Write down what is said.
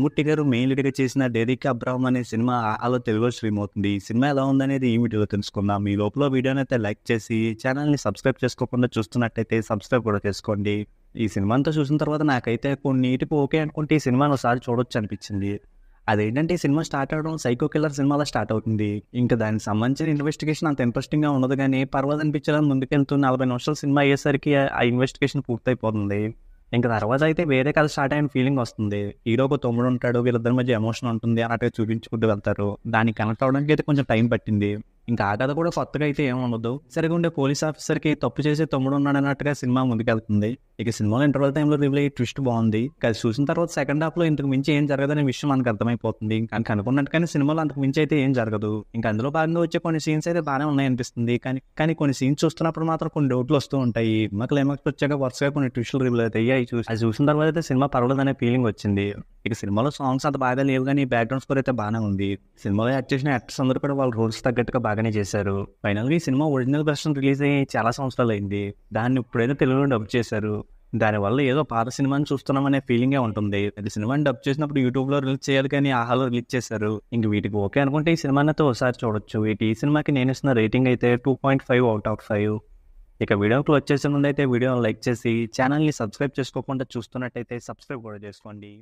మూర్తి గారు మెయిన్ చేసిన డెరిక్ అబ్రాహం అనే సినిమా ఆలో తెలుగు స్ట్రీమ్ అవుతుంది ఈ సినిమా ఎలా ఉందనేది ఈ వీడియోలో తెలుసుకుందాం మీ లోపల వీడియోని అయితే లైక్ చేసి ఛానల్ని సబ్స్క్రైబ్ చేసుకోకుండా చూస్తున్నట్టయితే సబ్స్క్రైబ్ కూడా చేసుకోండి ఈ సినిమా అంతా చూసిన తర్వాత నాకైతే కొన్ని నీటికి ఓకే అనుకుంటే ఈ సినిమాను ఒకసారి చూడొచ్చు అనిపించింది అదేంటంటే ఈ సినిమా స్టార్ట్ అవడం సైకో కిల్లర్ సినిమాలో స్టార్ట్ అవుతుంది ఇంకా దానికి సంబంధించిన ఇన్వెస్టిగేషన్ అంత ఇంట్రెస్టింగ్గా ఉండదు కానీ పర్వాలనిపించాలని అనిపించడం ముందుకెళ్తున్న నలభై నిమిషాల సినిమా అయ్యేసరికి ఆ ఇన్వెస్టిగేషన్ పూర్తయిపోతుంది ఇంకా తర్వాత అయితే వేరే కథ స్టార్ట్ అయిన ఫీలింగ్ వస్తుంది హీరో ఒక తమ్ముడు ఉంటాడు వీళ్ళిద్దరి మధ్య ఎమోషన్ ఉంటుంది అన్నట్టుగా చూపించుకుంటూ వెళ్తారు దానికి కనెక్ట్ అవడానికి అయితే కొంచెం టైం పట్టింది ఇంకా ఆ కథ కూడా కొత్తగా అయితే ఉండదు సరిగా ఉండే పోలీస్ ఆఫీసర్ కి తప్పు చేసే తమ్ముడు ఉన్నాడన్నట్టుగా సినిమా ముందుకెళ్తుంది ఇక సినిమాలో ఇంటర్వల్ టైంలో రివీల్ అయ్యే ట్విస్ట్ బాగుంది అది చూసిన తర్వాత సెకండ్ హాఫ్ లో ఇంతకు మించి ఏం జరగదనే విషయం మనకు అర్థమైపోతుంది కానీ అనుకున్నట్టుగానే సినిమాలో అంతకు మించి అయితే ఏం జరగదు ఇంకా అందులో భాగంగా వచ్చే కొన్ని సీన్స్ అయితే బాగానే ఉన్నాయనిపిస్తుంది కానీ కానీ కొన్ని సీన్స్ చూస్తున్నప్పుడు మాత్రం కొన్ని డౌట్లు వస్తూ ఉంటాయి మా క్లైమాక్స్ వచ్చాక వరుసగా కొన్ని ట్విస్టులు రివీల్ అయితే అవి చూసి అది చూసిన తర్వాత అయితే సినిమా పర్వాలేదు అనే ఫీలింగ్ వచ్చింది ఇక సినిమాలో సాంగ్స్ అంత బాగా లేవు కానీ బ్యాక్గ్రౌండ్ స్కోర్ అయితే బాగానే ఉంది సినిమాలో యాక్ట్ చేసిన యాక్టర్స్ అందరూ కూడా వాళ్ళ రోల్స్ తగ్గట్టుగా బాగా బాగానే చేశారు ఫైనల్గా ఈ సినిమా ఒరిజినల్ వెర్షన్ రిలీజ్ అయ్యి చాలా సంవత్సరాలు అయింది దాన్ని ఇప్పుడైనా తెలుగులో డబ్ చేశారు దానివల్ల ఏదో పాత సినిమాని చూస్తున్నాం అనే ఫీలింగే ఉంటుంది అది సినిమాని డబ్ చేసినప్పుడు యూట్యూబ్లో రిలీజ్ చేయాలి కానీ ఆహాలో రిలీజ్ చేశారు ఇంక వీటికి ఓకే అనుకుంటే ఈ సినిమానైతే ఒకసారి చూడొచ్చు వీటి ఈ సినిమాకి నేను ఇస్తున్న రేటింగ్ అయితే two point five out of five ఇక వీడియోకి వచ్చేసే ముందు అయితే వీడియోని లైక్ చేసి ఛానల్ని సబ్స్క్రైబ్ చేసుకోకుండా చూస్తున్నట్టయితే సబ్స్క్రైబ్ కూడా చేసుకోండి